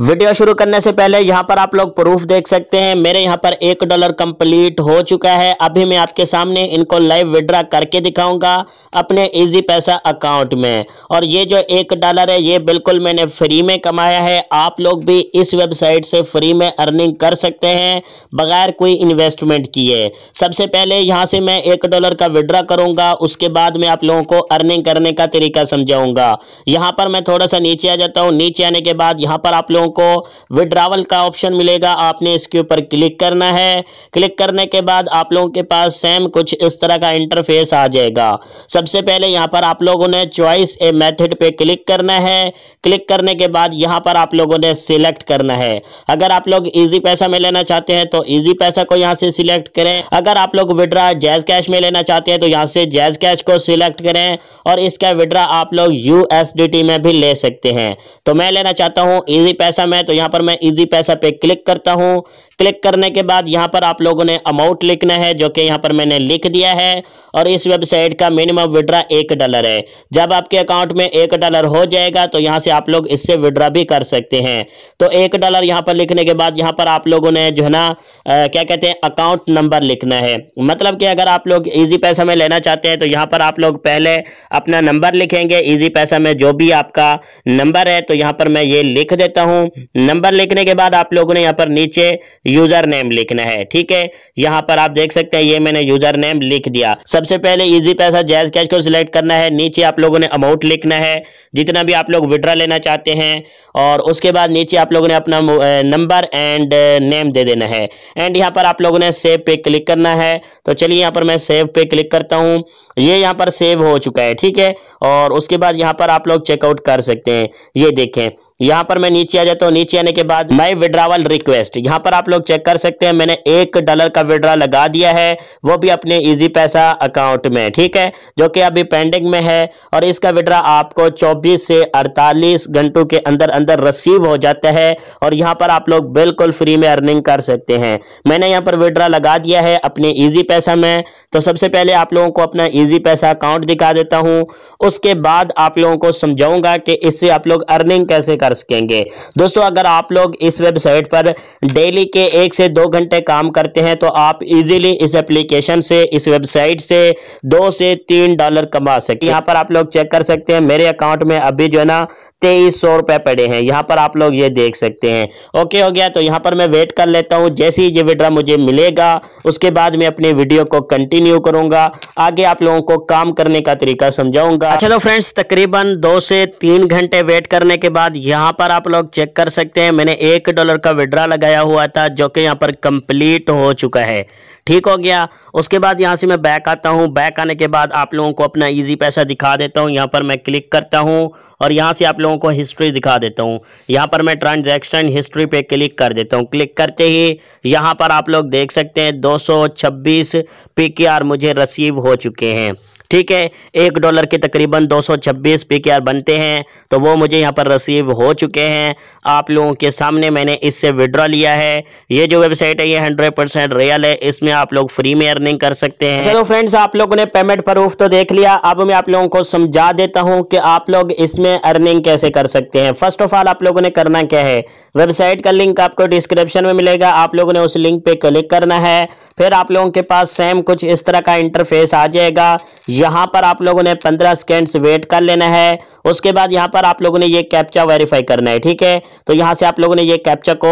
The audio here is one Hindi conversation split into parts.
वीडियो शुरू करने से पहले यहाँ पर आप लोग प्रूफ देख सकते हैं मेरे यहाँ पर एक डॉलर कंप्लीट हो चुका है अभी मैं आपके सामने इनको लाइव विड्रा करके दिखाऊंगा अपने इजी पैसा अकाउंट में और ये जो एक डॉलर है ये बिल्कुल मैंने फ्री में कमाया है आप लोग भी इस वेबसाइट से फ्री में अर्निंग कर सकते हैं बगैर कोई इन्वेस्टमेंट किए सबसे पहले यहाँ से मैं एक डॉलर का विड्रा करूँगा उसके बाद में आप लोगों को अर्निंग करने का तरीका समझाऊँगा यहाँ पर मैं थोड़ा सा नीचे आ जाता हूँ नीचे आने के बाद यहाँ पर आप लोगों लोगों को विड्रावल का ऑप्शन मिलेगा आपने इसके ऊपर क्लिक करना है क्लिक करने के बाद आप लोगों के पास सेम कुछ इस तरह का इंटरफेस आ जाएगा सबसे पहले यहाँ पर आप लोगों ने चॉइस ए मेथड पे क्लिक करना है क्लिक करने के बाद यहाँ पर आप लोगों ने सिलेक्ट करना है अगर आप लोग इजी पैसा में लेना चाहते हैं तो इजी पैसा को यहाँ से सिलेक्ट करें अगर आप लोग विड्रा जैज कैश में लेना चाहते हैं तो यहाँ से जैज कैश को सिलेक्ट करें और इसका विड्रा आप लोग यू में भी ले सकते हैं तो मैं लेना चाहता हूँ इजी पैसा पैसा में तो यहाँ पर मैं इजी पैसा पे क्लिक करता हूँ क्लिक करने के बाद यहाँ पर आप लोगों ने अमाउंट लिखना है जो कि यहाँ पर मैंने लिख दिया है और इस वेबसाइट का मिनिमम विड्रा एक डॉलर है जब आपके अकाउंट में एक डॉलर हो जाएगा तो यहाँ से आप लोग इससे विड्रा भी कर सकते हैं तो एक डॉलर यहाँ पर लिखने के बाद यहाँ पर आप लोगों ने जो है ना क्या कहते हैं अकाउंट नंबर लिखना है मतलब कि अगर आप लोग ईजी पैसा में लेना चाहते हैं तो यहाँ पर आप लोग पहले अपना नंबर लिखेंगे ईजी पैसा में जो भी आपका नंबर है तो यहाँ पर मैं ये लिख देता हूँ हूं नंबर लिखने के बाद आप लोगों ने यहां पर नीचे यूजर नेम लिखना है ठीक है यहां पर आप देख सकते हैं ये मैंने यूजर नेम लिख दिया सबसे पहले इजी पैसा जैज कैश को सिलेक्ट करना है नीचे आप लोगों ने अमाउंट लिखना है जितना भी आप लोग विड्रा लेना चाहते हैं और उसके बाद नीचे आप लोगों ने अपना नंबर एंड नेम दे देना है एंड यहाँ पर आप लोगों ने सेव पे क्लिक करना है तो चलिए यहाँ पर मैं सेव पे क्लिक करता हूँ ये यहाँ पर सेव हो चुका है ठीक है और उसके बाद यहाँ पर आप लोग चेकआउट कर सकते हैं ये देखें यहाँ पर मैं नीचे आ जाता हूँ नीचे आने के बाद माई विड्रावल रिक्वेस्ट यहाँ पर आप लोग चेक कर सकते हैं मैंने एक डॉलर का विड्रा लगा दिया है वो भी अपने इजी पैसा अकाउंट में ठीक है जो कि अभी पेंडिंग में है और इसका विड्रा आपको 24 से 48 घंटों के अंदर अंदर रिसीव हो जाता है और यहाँ पर आप लोग बिल्कुल फ्री में अर्निंग कर सकते हैं मैंने यहाँ पर विड्रा लगा दिया है अपने ईजी पैसा में तो सबसे पहले आप लोगों को अपना ईजी पैसा अकाउंट दिखा देता हूँ उसके बाद आप लोगों को समझाऊंगा कि इससे आप लोग अर्निंग कैसे कर सकेंगे दोस्तों अगर आप लोग इस वेबसाइट पर डेली के एक से दो घंटे काम करते हैं तो आप इजीली इस एप्लीकेशन से इस वेबसाइट से दो से तीन डॉलर कमा सकते हैं यहाँ पर आप लोग चेक कर सकते हैं मेरे अकाउंट में अभी जो है ना तेईस सौ रुपए पड़े हैं यहाँ पर आप लोग ये देख सकते हैं ओके हो गया तो यहाँ पर मैं वेट कर लेता हूँ जैसे ही ये विड्रा मुझे मिलेगा उसके बाद मैं अपनी वीडियो को कंटिन्यू करूंगा आगे आप लोगों को काम करने का तरीका समझाऊंगा अच्छा तो फ्रेंड्स तकरीबन दो से तीन घंटे वेट करने के बाद यहाँ यहाँ पर आप लोग चेक कर सकते हैं मैंने एक डॉलर का विड्रा लगाया हुआ था जो कि यहाँ पर कंप्लीट हो चुका है ठीक हो गया उसके बाद यहाँ से मैं बैक आता हूँ बैक आने के बाद आप लोगों को अपना ईजी पैसा दिखा देता हूँ यहाँ पर मैं क्लिक करता हूँ और यहाँ से आप लोगों को हिस्ट्री दिखा देता हूँ यहाँ पर मैं ट्रांजेक्शन हिस्ट्री पे क्लिक कर देता हूँ क्लिक करते ही यहाँ पर आप लोग देख सकते हैं दो सौ मुझे रसीव हो चुके हैं ठीक है एक डॉलर के तकरीबन 226 पीकेआर बनते हैं तो वो मुझे यहाँ पर रसीव हो चुके हैं आप लोगों के सामने मैंने इससे विड्रॉ लिया है ये जो वेबसाइट है ये 100 परसेंट रियल है इसमें आप लोग फ्री में अर्निंग कर सकते हैं चलो फ्रेंड्स आप लोगों ने पेमेंट प्रूफ तो देख लिया अब मैं आप लोगों को समझा देता हूँ कि आप लोग इसमें अर्निंग कैसे कर सकते हैं फर्स्ट ऑफ ऑल आप लोगों ने करना क्या है वेबसाइट का लिंक आपको डिस्क्रिप्शन में मिलेगा आप लोगों ने उस लिंक पर क्लिक करना है फिर आप लोगों के पास सेम कुछ इस तरह का इंटरफेस आ जाएगा यहाँ पर आप लोगों ने पंद्रह सेकेंड्स वेट कर लेना है उसके बाद यहाँ पर आप लोगों ने ये कैप्चा वेरीफाई करना है ठीक है तो यहाँ से आप लोगों ने ये कैप्चा को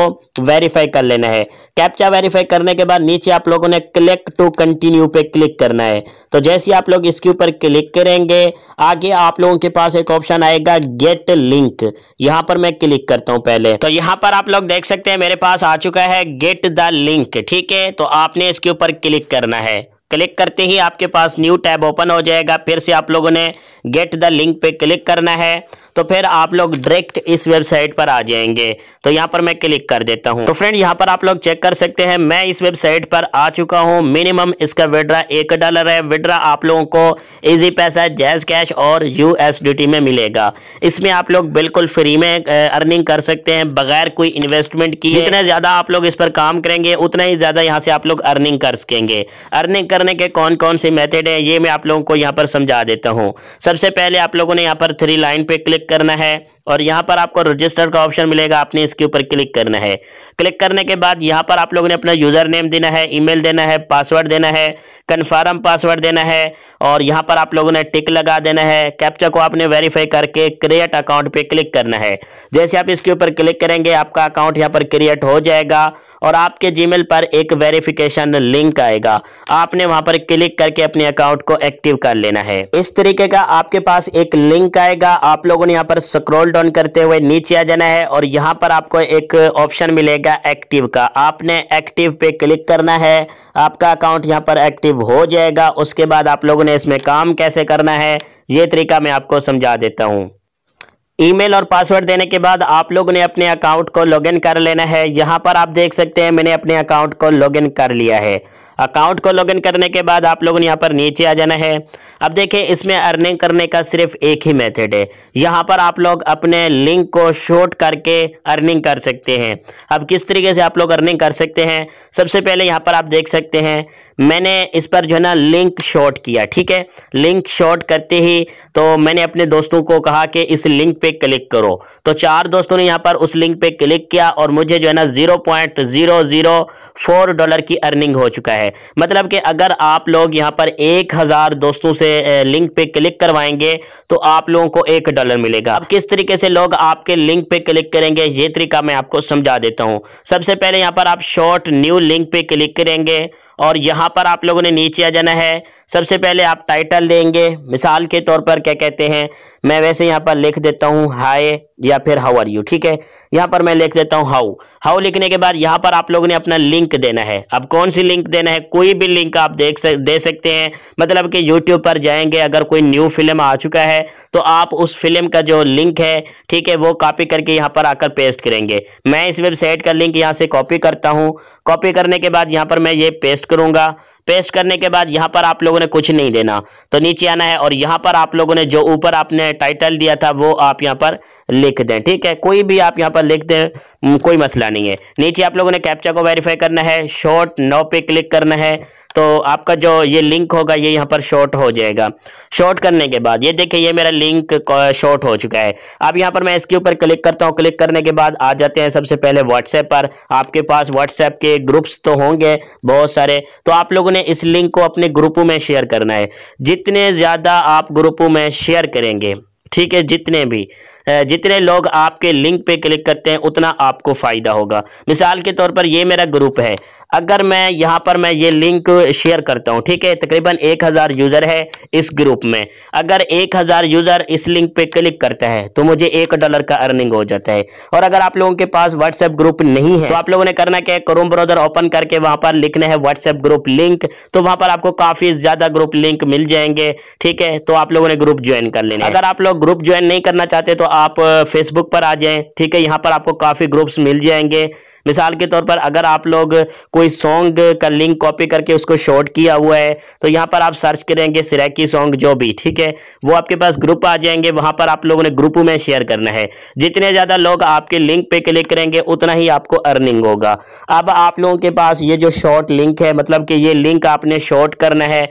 वेरीफाई कर लेना है कैप्चा वेरीफाई करने के बाद नीचे आप लोगों ने क्लिक टू कंटिन्यू पे क्लिक करना है तो जैसे आप लोग इसके ऊपर क्लिक करेंगे आगे आप लोगों के पास एक ऑप्शन आएगा गेट लिंक यहाँ पर मैं क्लिक करता हूँ पहले तो यहाँ पर आप लोग देख सकते हैं मेरे पास आ चुका है गेट द लिंक ठीक है तो आपने इसके ऊपर क्लिक करना है क्लिक करते ही आपके पास न्यू टैब ओपन हो जाएगा फिर से आप लोगों ने गेट द लिंक पे क्लिक करना है तो फिर आप लोग डायरेक्ट इस वेबसाइट पर आ जाएंगे तो यहाँ पर मैं क्लिक कर देता हूँ तो फ्रेंड यहाँ पर आप लोग चेक कर सकते हैं मैं इस वेबसाइट पर आ चुका हूँ मिनिमम इसका विड्रा एक डॉलर है विड्रा आप लोगों को इजी पैसा जैज कैश और यू में मिलेगा इसमें आप लोग बिल्कुल फ्री में अर्निंग कर सकते हैं बगैर कोई इन्वेस्टमेंट की जितना ज़्यादा आप लोग इस पर काम करेंगे उतना ही ज़्यादा यहाँ से आप लोग अर्निंग कर सकेंगे अर्निंग करने के कौन कौन से मेथड हैं ये मैं आप लोगों को यहाँ पर समझा देता हूँ सबसे पहले आप लोगों ने यहाँ पर थ्री लाइन पे क्लिक करना है और यहाँ पर आपको रजिस्टर का ऑप्शन मिलेगा आपने इसके ऊपर क्लिक करना है क्लिक करने के बाद यहाँ पर आप लोगों ने अपना यूज़र नेम देना है ईमेल देना है पासवर्ड देना है कन्फर्म पासवर्ड देना है और यहाँ पर आप लोगों ने टिक लगा देना है कैप्चा को आपने वेरीफाई करके क्रिएट अकाउंट पे क्लिक करना है जैसे आप इसके ऊपर क्लिक करेंगे आपका अकाउंट यहाँ पर क्रिएट हो जाएगा और आपके जी पर एक वेरिफिकेशन लिंक आएगा आपने वहाँ पर क्लिक करके अपने अकाउंट को एक्टिव कर लेना है इस तरीके का आपके पास एक लिंक आएगा आप लोगों ने यहाँ पर स्क्रोल डाउन करते हुए नीचे आ जाना है और यहाँ पर आपको एक ऑप्शन मिलेगा एक्टिव का आपने एक्टिव पे क्लिक करना है आपका अकाउंट यहाँ पर एक्टिव हो जाएगा उसके बाद आप लोगों ने इसमें काम कैसे करना है ये तरीका मैं आपको समझा देता हूँ ईमेल और पासवर्ड देने के बाद आप लोगों ने अपने अकाउंट को लॉगिन कर लेना है यहाँ पर आप देख सकते हैं मैंने अपने अकाउंट को लॉगिन कर लिया है अकाउंट को लॉगिन करने के बाद आप लोगों ने यहाँ पर नीचे आ जाना है अब देखिए इसमें अर्निंग करने का सिर्फ एक ही मेथड है यहाँ पर आप लोग अपने लिंक को शॉर्ट करके अर्निंग कर सकते हैं अब किस तरीके से आप लोग अर्निंग कर सकते हैं सबसे पहले यहाँ पर आप देख सकते हैं मैंने इस पर जो है ना लिंक शॉर्ट किया ठीक है लिंक शॉर्ट करते ही तो मैंने अपने दोस्तों को कहा कि इस लिंक पे क्लिक करो तो चार दोस्तों ने यहाँ पर उस लिंक पे क्लिक किया और मुझे जो है ना zero point zero zero four dollar की अर्निंग हो चुका है मतलब कि अगर आप लोग यहाँ पर एक हज़ार दोस्तों से लिंक पे क्लिक करवाएंगे तो आप लोगों को एक डॉलर मिलेगा अब किस तरीके से लोग आपके लिंक पे क्लिक करेंगे ये तरीका मैं आपको समझा देता हूँ सबसे पहले यहाँ पर आप शॉर्ट न्यू लिंक पे क्लिक करेंगे और यहाँ पर आप लोगों ने नीचे आ जाना है सबसे पहले आप टाइटल देंगे मिसाल के तौर पर क्या कहते हैं मैं वैसे यहाँ पर लिख देता हूँ हाय या फिर हाउ आर यू ठीक है यहाँ पर मैं लिख देता हूँ हाउ हाउ लिखने के बाद यहाँ पर आप लोगों ने अपना लिंक देना है अब कौन सी लिंक देना है कोई भी लिंक आप देख सक दे सकते हैं मतलब कि यूट्यूब पर जाएंगे अगर कोई न्यू फिल्म आ चुका है तो आप उस फिल्म का जो लिंक है ठीक है वो कॉपी करके यहाँ पर आकर पेस्ट करेंगे मैं इस वेबसाइट का लिंक यहाँ से कॉपी करता हूँ कॉपी करने के बाद यहाँ पर मैं ये पेस्ट पोस्ट करूँगा पेस्ट करने के बाद यहाँ पर आप लोगों ने कुछ नहीं देना तो नीचे आना है और यहाँ पर आप लोगों ने जो ऊपर आपने टाइटल दिया था वो आप यहाँ पर लिख दें ठीक है कोई भी आप यहाँ पर लिख दें कोई मसला नहीं है नीचे आप लोगों ने कैप्चा को वेरीफाई करना है शॉर्ट नो पे क्लिक करना है तो आपका जो ये लिंक होगा ये यहाँ पर शॉर्ट हो जाएगा शॉर्ट करने के बाद ये देखिए ये मेरा लिंक शॉर्ट हो चुका है अब यहाँ पर मैं इसके ऊपर क्लिक करता हूँ क्लिक करने के बाद आ जाते हैं सबसे पहले व्हाट्सएप पर आपके पास व्हाट्सएप के ग्रुप्स तो होंगे बहुत सारे तो आप लोगों आपने इस लिंक को अपने ग्रुपों में शेयर करना है जितने ज़्यादा आप ग्रुपों में शेयर करेंगे ठीक है जितने भी जितने लोग आपके लिंक पे क्लिक करते हैं उतना आपको फ़ायदा होगा मिसाल के तौर पर ये मेरा ग्रुप है अगर मैं यहाँ पर मैं ये लिंक शेयर करता हूँ ठीक है तकरीबन एक हज़ार यूज़र है इस ग्रुप में अगर एक हज़ार यूज़र इस लिंक पे क्लिक करता है तो मुझे एक डॉलर का अर्निंग हो जाता है और अगर आप लोगों के पास व्हाट्सएप ग्रुप नहीं है तो आप लोगों ने करना क्या है क्रोम ब्राउज़र ओपन करके वहाँ पर लिखना है व्हाट्सएप ग्रुप लिंक तो वहाँ पर आपको काफ़ी ज़्यादा ग्रुप लिंक मिल जाएंगे ठीक है तो आप लोगों ने ग्रुप ज्वाइन कर लेना अगर आप लोग ग्रुप ज्वाइन नहीं करना चाहते तो आप फेसबुक पर आ जाएं ठीक है यहाँ पर आपको काफ़ी ग्रुप्स मिल जाएंगे मिसाल के तौर पर अगर आप लोग कोई सॉन्ग का लिंक कॉपी करके उसको शॉर्ट किया हुआ है तो यहाँ पर आप सर्च करेंगे सिरैकी सॉन्ग जो भी ठीक है वो आपके पास ग्रुप आ जाएंगे वहाँ पर आप लोगों ने ग्रुप में शेयर करना है जितने ज़्यादा लोग आपके लिंक पर क्लिक करेंगे उतना ही आपको अर्निंग होगा अब आप लोगों के पास ये जो शॉर्ट लिंक है मतलब कि ये लिंक आपने शॉर्ट करना है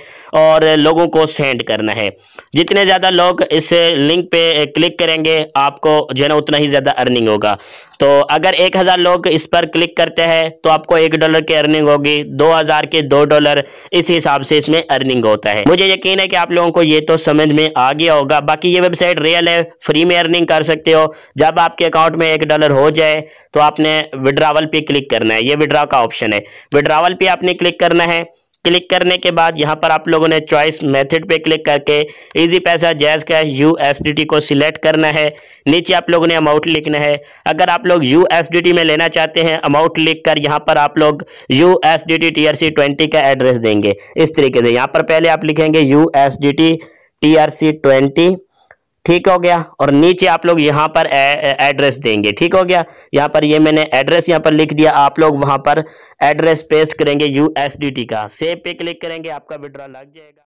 और लोगों को सेंड करना है जितने ज़्यादा लोग इस लिंक पे क्लिक करेंगे आपको जो है ना उतना ही ज़्यादा अर्निंग होगा तो अगर एक हज़ार लोग इस पर क्लिक करते हैं तो आपको एक डॉलर की अर्निंग होगी दो हज़ार के दो डॉलर इस हिसाब से इसमें अर्निंग होता है मुझे यकीन है कि आप लोगों को ये तो समझ में आ गया होगा बाकी ये वेबसाइट रियल है फ्री में अर्निंग कर सकते हो जब आपके अकाउंट में एक डॉलर हो जाए तो आपने विड्रावल पे क्लिक करना है ये विड्रा का ऑप्शन है विड्रावल पे आपने क्लिक करना है क्लिक करने के बाद यहाँ पर आप लोगों ने चॉइस मेथड पे क्लिक करके इजी पैसा जैज कैश यू को सिलेक्ट करना है नीचे आप लोगों ने अमाउंट लिखना है अगर आप लोग यू में लेना चाहते हैं अमाउंट लिख कर यहाँ पर आप लोग यू एस डी का एड्रेस देंगे इस तरीके से यहाँ पर पहले आप लिखेंगे U S D T R C twenty ठीक हो गया और नीचे आप लोग यहाँ पर एड्रेस देंगे ठीक हो गया यहाँ पर ये मैंने एड्रेस यहाँ पर लिख दिया आप लोग वहाँ पर एड्रेस पेस्ट करेंगे यूएसडीटी का सेव पे क्लिक करेंगे आपका विड्रॉ लग जाएगा